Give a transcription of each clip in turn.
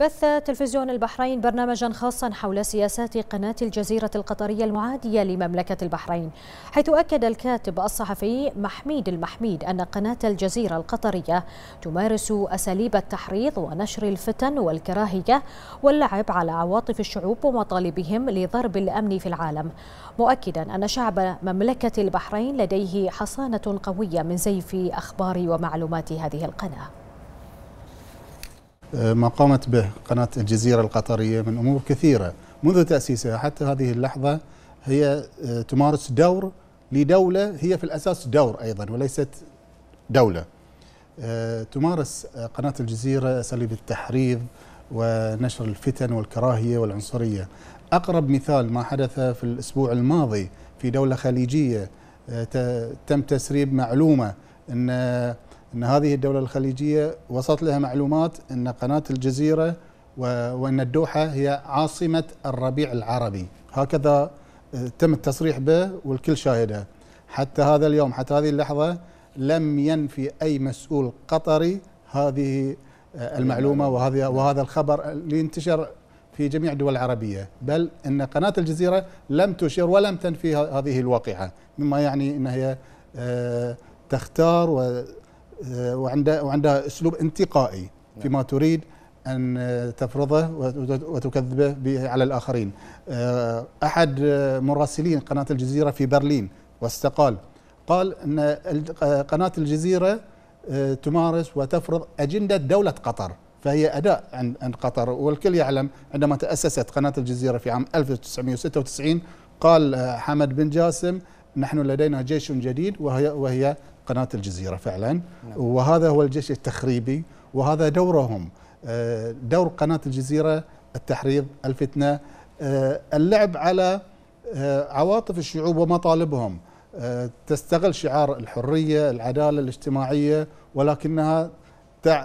بث تلفزيون البحرين برنامجا خاصا حول سياسات قناة الجزيرة القطرية المعادية لمملكة البحرين حيث أكد الكاتب الصحفي محميد المحميد أن قناة الجزيرة القطرية تمارس أساليب التحريض ونشر الفتن والكراهية واللعب على عواطف الشعوب ومطالبهم لضرب الأمن في العالم مؤكدا أن شعب مملكة البحرين لديه حصانة قوية من زيف أخبار ومعلومات هذه القناة آه، ما قامت به قناة الجزيرة القطرية من أمور كثيرة منذ تأسيسها حتى هذه اللحظة هي آه، تمارس دور لدولة هي في الأساس دور أيضا وليست دولة آه، تمارس قناة الجزيرة أساليب التحريض ونشر الفتن والكراهية والعنصرية أقرب مثال ما حدث في الأسبوع الماضي في دولة خليجية تم تسريب معلومة أن ان هذه الدوله الخليجيه وصلت لها معلومات ان قناه الجزيره وان الدوحه هي عاصمه الربيع العربي هكذا آه، تم التصريح به والكل شاهده حتى هذا اليوم حتى هذه اللحظه لم ينفي اي مسؤول قطري هذه آه، المعلومه وهذا وهذا الخبر اللي انتشر في جميع الدول العربيه بل ان قناه الجزيره لم تشير ولم تنفي هذه الواقعه مما يعني انها آه، تختار و وعندها آه، وعندها اسلوب انتقائي نعم. فيما تريد ان آه، تفرضه وتكذبه على الاخرين. آه، احد مراسلين قناه الجزيره في برلين واستقال قال ان قناه الجزيره تمارس وتفرض اجنده دوله قطر. فهي أداء عند قطر والكل يعلم عندما تأسست قناة الجزيرة في عام 1996 قال حمد بن جاسم نحن لدينا جيش جديد وهي, وهي قناة الجزيرة فعلا نعم. وهذا هو الجيش التخريبي وهذا دورهم آه، دور قناة الجزيرة التحريض الفتنة آه، اللعب على آه، عواطف الشعوب ومطالبهم تستغل شعار الحرية العدالة الاجتماعية ولكنها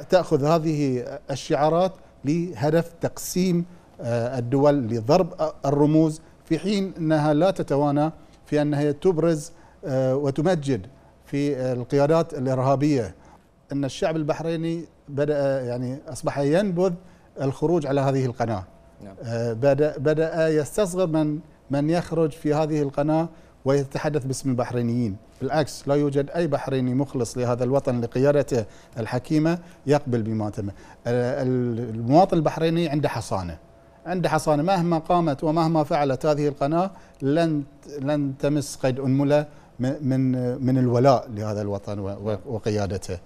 تأخذ هذه الشعارات لهدف تقسيم الدول لضرب الرموز في حين أنها لا تتوانى في أنها تبرز وتمجد في القيادات الارهابيه ان الشعب البحريني بدا يعني اصبح ينبذ الخروج على هذه القناه نعم. آه، بدا بدا يستصغر من من يخرج في هذه القناه ويتحدث باسم البحرينيين بالعكس لا يوجد أي بحريني مخلص لهذا الوطن لقيادته الحكيمة يقبل بما تم آه، المواطن البحريني عنده حصانة عنده حصانة مهما قامت ومهما فعلت هذه القناة لن لن تمس قيد أنملة من من الولاء لهذا الوطن وقيادته